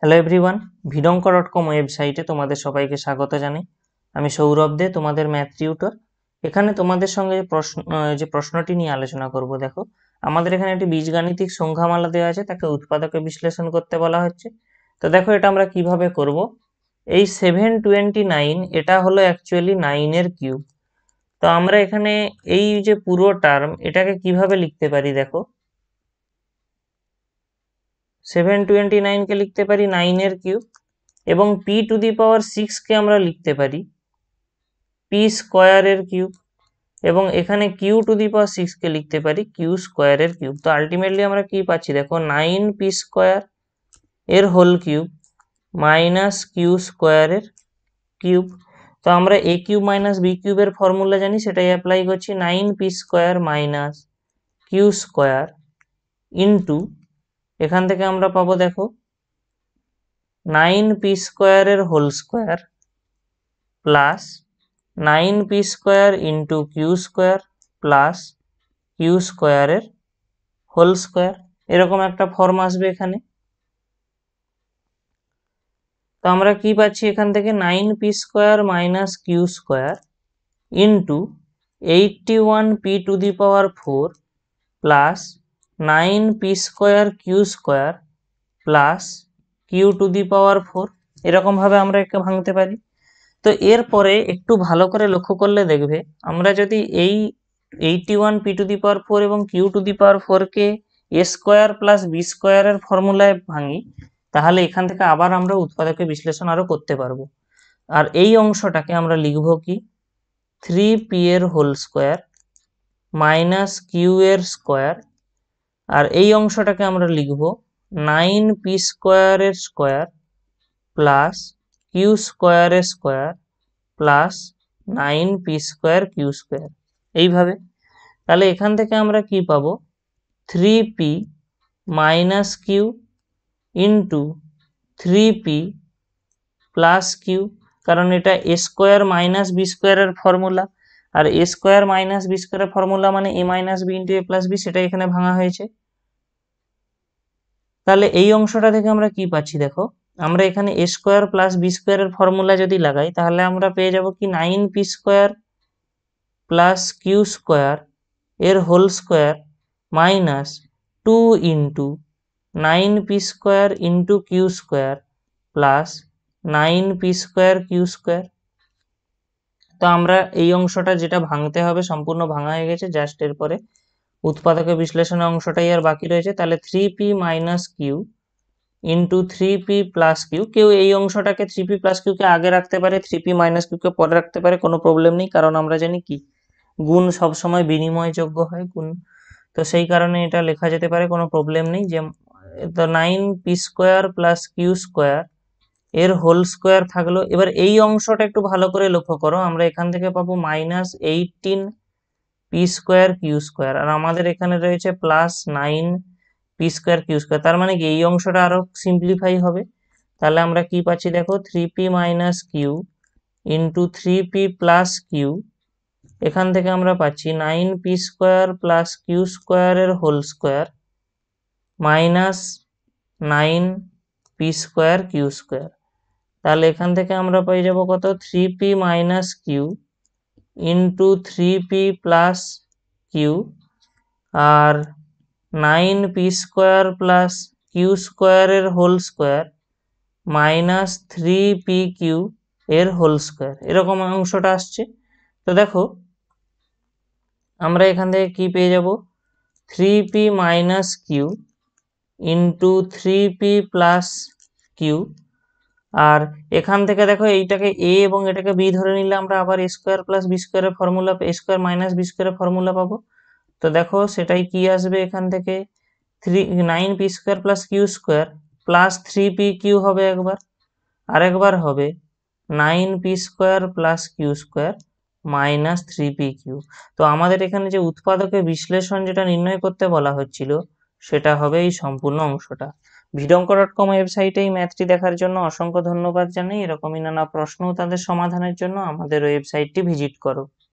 hello everyone ভিডঙ্কর dot com ওয়েবসাইটে তোমাদের সবাইকে স্বাগত জানাই আমি সৌরভ দে তোমাদের ম্যাথ টিউটর এখানে তোমাদের সঙ্গে প্রশ্ন যে প্রশ্নটি নিয়ে আলোচনা করব দেখো আমাদের এখানে একটি বীজগাণিতিক সংখ্যামালা দেওয়া আছে তাকে উৎপাদকে বিশ্লেষণ করতে বলা হচ্ছে তো দেখো এটা আমরা কিভাবে করব এই সেভেন টোয়েন্টি নাইন এটা হলো অ্যাকচুয়ালি নাইনের কিউব তো আমরা এখানে এই যে পুরো টার্ম এটাকে কিভাবে লিখতে পারি দেখো সেভেন টোয়েন্টি নাইনকে লিখতে পারি নাইনের কিউব এবং পি টু দি পাওয়ার সিক্সকে আমরা লিখতে পারি পি স্কোয়ারের কিউব এবং এখানে কিউ টু দি পাওয়ার সিক্সকে লিখতে পারি কিউ স্কোয়ারের কিউব তো আলটিমেটলি আমরা কি পাচ্ছি দেখো নাইন পি স্কোয়ার এর হোল কিউব মাইনাস কিউ স্কোয়ারের কিউব তো আমরা এ কিউব মাইনাস বি কিউবের ফর্মুলা জানি সেটাই অ্যাপ্লাই করছি nine P square minus Q square into এখান থেকে আমরা পাবো দেখো নাইন পি স্কোয়ারের whole square plus nine P square into Q square plus Q স্কোয়ারের হোল স্কোয়ার এরকম একটা ফর্ম আসবে এখানে তো আমরা কি পাচ্ছি এখান থেকে nine P square minus Q square into eighty one P to the power four plus nine P square Q square plus Q to the power four এরকমভাবে আমরা একে ভাঙতে পারি তো এরপরে একটু ভালো করে লক্ষ্য করলে দেখবে আমরা যদি এই eighty one P to the power four এবং কিউ টু দি পাওয়ার ফোরকে এ স্কোয়ার প্লাস বি স্কোয়ারের ফর্মুলায় ভাঙি তাহলে এখান থেকে আবার আমরা উৎপাদকে বিশ্লেষণ আরও করতে পারবো আর এই অংশটাকে আমরা লিখব কি থ্রি পি এর হোল স্কোয়ার মাইনাস কিউ এর স্কোয়ার আর এই অংশটাকে আমরা লিখব নাইন পি স্কোয়ারের স্কোয়ার প্লাস কিউ স্কোয়ারের square plus nine P square Q square এইভাবে তাহলে এখান থেকে আমরা কি পাবো three P minus Q into three P plus Q কারণ এটা এ স্কোয়ার মাইনাস বি স্কোয়ারের ফর্মুলা আর এ স্কোয়ার মাইনাস বি স্কোয়ারের ফর্মুলা মানে A minus B into A plus B সেটা এখানে ভাঙা হয়েছে তাহলে এই অংশটা থেকে আমরা কি পাচ্ছি দেখো আমরা এখানে এ স্কোয়ার প্লাস বি স্কোয়ারের ফর্মুলা যদি লাগাই তাহলে আমরা পেয়ে যাব কি nine P square plus Q square এর whole square minus two into nine P square into Q square plus nine P square Q square তো আমরা এই অংশটা যেটা ভাঙতে হবে সম্পূর্ণ ভাঙা হয়ে গেছে জাস্ট এরপরে উৎপাদকের বিশ্লেষণের অংশটাই আর বাকি রয়েছে তাহলে three P minus Q into three P plus Q কেউ এই অংশটাকে থ্রি পি প্লাস কিউকে আগে রাখতে পারে থ্রি পি মাইনাস কিউকে পরে রাখতে পারে কোনো প্রবলেম নেই কারণ আমরা জানি কি গুণ সবসময় বিনিময়যোগ্য হয় গুণ তো সেই কারণে এটা লেখা যেতে পারে কোনো প্রবলেম নেই যে তো nine P square plus Q square এর হোল স্কোয়ার থাকলো এবার এই অংশটা একটু ভালো করে লক্ষ্য করো আমরা এখান থেকে পাবো minus eighteen P square Q square আর আমাদের এখানে রয়েছে plus nine P square Q square তার মানে কি এই অংশটা আরও সিম্পলিফাই হবে তাহলে আমরা কি পাচ্ছি দেখো three P minus Q into three P plus Q এখান থেকে আমরা পাচ্ছি nine P square plus Q স্কোয়ারের whole square minus nine P square Q square তাহলে এখান থেকে আমরা পেয়ে যাব কত three P minus Q into three P plus Q আর nine P square plus Q স্কোয়ারের whole square minus three P Q এর হোল স্কোয়ার এরকম অংশটা আসছে তো দেখো আমরা এখান থেকে কি পেয়ে যাব three P minus Q into three P plus Q আর এখান থেকে দেখো এইটাকে এ এবং এটাকে বি ধরে নিলে আমরা আবার এ স্কোয়ার প্লাস বি স্কোয়ারের formula A square minus B স্কোয়ারের ফর্মুলা পাবো তো দেখো সেটাই কি আসবে এখান থেকে three nine P square plus Q square plus three P Q হবে একবার আরেকবার হবে nine P square plus Q square minus three P Q তো আমাদের এখানে যে উৎপাদকের বিশ্লেষণ যেটা নির্ণয় করতে বলা হচ্ছিল সেটা হবে এই সম্পূর্ণ অংশটা ভিডঙ্ক ডট কম ওয়েবসাইটে এই ম্যাথটি দেখার জন্য অসংখ্য ধন্যবাদ জানাই এরকমই নানা প্রশ্ন তাদের সমাধানের জন্য আমাদের ওয়েবসাইটটি ভিজিট করো